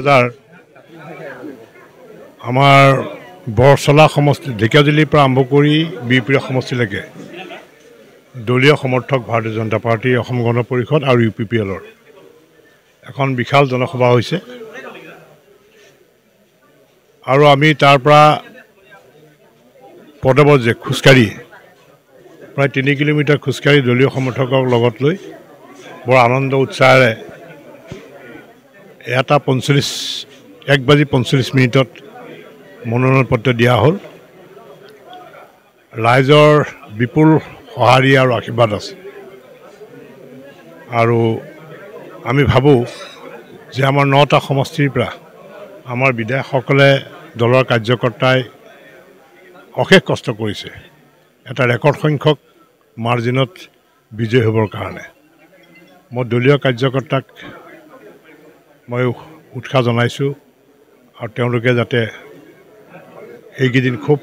হাজাৰ আমাৰ বৰচলা সমষ্টি ঢেকিয়াজুলিৰ পৰা আৰম্ভ কৰি বিহপুৰীয়া সমষ্টিলৈকে দলীয় সমৰ্থক ভাৰতীয় জনতা পাৰ্টি অসম গণ পৰিষদ আৰু ইউ পি পি এলৰ এখন বিশাল জনসভা হৈছে আৰু আমি তাৰ পৰা পদবৰ্জে খোজকাঢ়ি প্ৰায় তিনি কিলোমিটাৰ খোজকাঢ়ি দলীয় সমৰ্থকক লগত লৈ বৰ আনন্দ উৎসাহেৰে এটা পঞ্চল্লিছ এক বাজি পঞ্চল্লিছ মিনিটত মনোনয়ন পত্ৰ দিয়া হ'ল ৰাইজৰ বিপুল সঁহাৰি আৰু আশীৰ্বাদ আছে আৰু আমি ভাবোঁ যে আমাৰ নটা সমষ্টিৰ পৰা আমাৰ বিধায়কসকলে দলৰ কাৰ্যকৰ্তাই অশেষ কষ্ট কৰিছে এটা ৰেকৰ্ড সংখ্যক মাৰ্জিনত বিজয়ী হ'বৰ কাৰণে মই দলীয় কাৰ্যকৰ্তাক মই উৎসাহ জনাইছোঁ আৰু তেওঁলোকে যাতে সেইকেইদিন খুব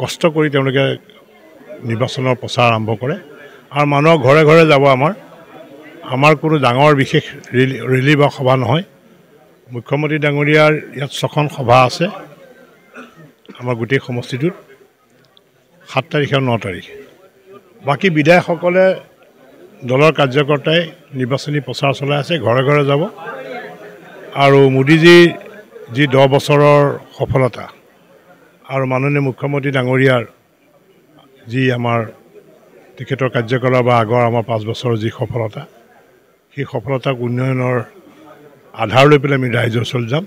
কষ্ট কৰি তেওঁলোকে নিৰ্বাচনৰ প্ৰচাৰ আৰম্ভ কৰে আৰু মানুহ ঘৰে ঘৰে যাব আমাৰ আমাৰ কোনো ডাঙৰ বিশেষ ৰেলী ৰেলী বা সভা নহয় মুখ্যমন্ত্ৰী ডাঙৰীয়াৰ ইয়াত ছখন সভা আছে আমাৰ গোটেই সমষ্টিটোত সাত তাৰিখ আৰু ন তাৰিখ বাকী বিধায়কসকলে দলৰ কাৰ্যকৰ্তাই নিৰ্বাচনী প্ৰচাৰ চলাই আছে ঘৰে ঘৰে যাব আৰু মোদীজীৰ যি দহ বছৰৰ সফলতা আৰু মাননীয় মুখ্যমন্ত্ৰী ডাঙৰীয়াৰ যি আমাৰ তেখেতৰ কাৰ্যকলাপ বা আগৰ আমাৰ পাঁচ বছৰৰ যি সফলতা সেই সফলতাক উন্নয়নৰ আধাৰ লৈ পেলাই আমি ৰাইজৰ ওচৰত যাম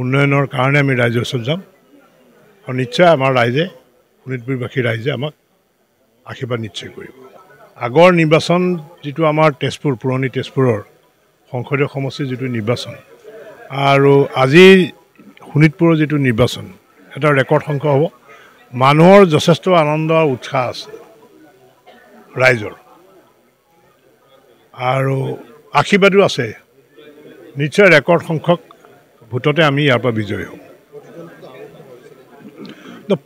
উন্নয়নৰ কাৰণে আমি ৰাইজৰ ওচৰত যাম আৰু নিশ্চয় আমাৰ ৰাইজে শোণিতপুৰবাসী ৰাইজে আমাক আশীৰ্বাদ নিশ্চয় কৰিব আগৰ নিৰ্বাচন যিটো আমাৰ তেজপুৰ পুৰণি তেজপুৰৰ সংসদীয় সমষ্টিৰ যিটো নিৰ্বাচন আৰু আজি শোণিতপুৰৰ যিটো নিৰ্বাচন এটা ৰেকৰ্ড সংখ্যক হ'ব মানুহৰ যথেষ্ট আনন্দ আৰু উৎসাহ আছে ৰাইজৰ আৰু আশীৰ্বাদো আছে নিশ্চয় ৰেকৰ্ড সংখ্যক ভোটতে আমি ইয়াৰ পৰা বিজয়ী হওঁ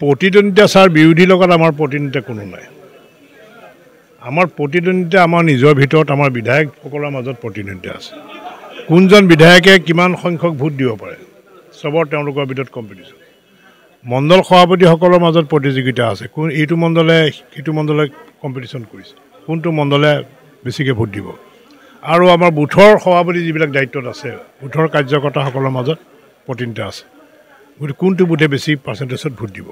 প্ৰতিদ্বন্দ্বিতা ছাৰ বিৰোধীৰ লগত আমাৰ প্ৰতিদ্বন্দ্বিতা কোনো নাই আমাৰ প্ৰতিদ্বন্দ্বিতা আমাৰ নিজৰ ভিতৰত আমাৰ বিধায়কসকলৰ মাজত প্ৰতিদ্বন্দ্বিতা আছে কোনজন বিধায়কে কিমান সংখ্যক ভোট দিব পাৰে চবৰ তেওঁলোকৰ ভিতৰত কম্পিটিশ্যন মণ্ডল সভাপতিসকলৰ মাজত প্ৰতিযোগিতা আছে কোন এইটো মণ্ডলে সিটো মণ্ডলে কম্পিটিশ্যন কৰিছে কোনটো মণ্ডলে বেছিকৈ ভোট দিব আৰু আমাৰ বুথৰ সভাপতি যিবিলাক দায়িত্বত আছে বুথৰ কাৰ্যকৰ্তাসকলৰ মাজত প্ৰতিনিধিতা আছে গতিকে কোনটো বুথে বেছি পাৰ্চেণ্টেজত ভোট দিব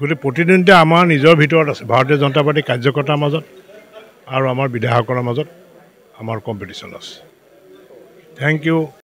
গতিকে প্ৰতিদ্বন্দ্বিতা আমাৰ নিজৰ ভিতৰত আছে ভাৰতীয় জনতা পাৰ্টি কাৰ্যকৰ্তাৰ মাজত আৰু আমাৰ বিধায়কৰ মাজত আমাৰ কম্পিটিশ্যন আছে থেংক ইউ